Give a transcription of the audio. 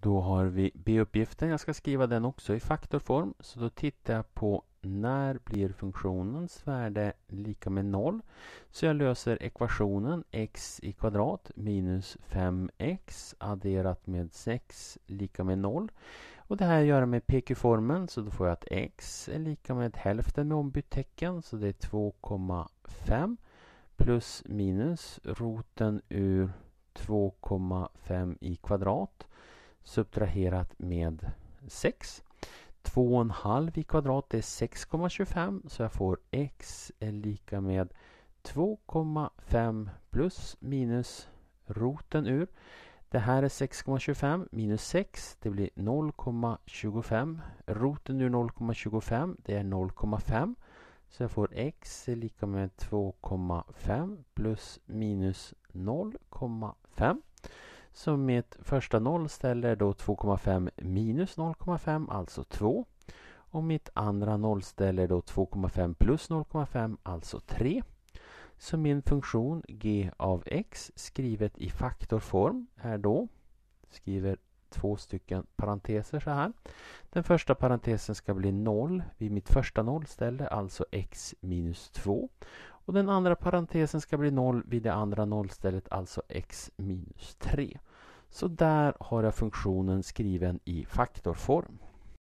Då har vi B-uppgiften. Jag ska skriva den också i faktorform. Så då tittar jag på när blir funktionens värde lika med 0. Så jag löser ekvationen x i kvadrat minus 5x adderat med 6 lika med 0. Och det här gör jag med PQ-formen så då får jag att x är lika med hälften med ombytt tecken så det är 2,5 plus minus roten ur 2,5 i kvadrat subtraherat med 6. 2,5 i kvadrat är 6,25 så jag får x är lika med 2,5 plus minus roten ur. Det här är 6,25 minus 6 det blir 0,25. Roten ur 0,25 det är 0,5 så jag får x är lika med 2,5 plus minus 0,5. Så mitt första noll ställer då 2,5 minus 0,5 alltså 2. Och mitt andra nollställer då 2,5 plus 0,5 alltså 3. Så min funktion g av x skrivet i faktorform är då, skriver två stycken parenteser så här. Den första parentesen ska bli 0 vid mitt första nollställe, alltså x minus 2. Och den andra parentesen ska bli 0 vid det andra nollstället, alltså x minus 3. Så där har jag funktionen skriven i faktorform.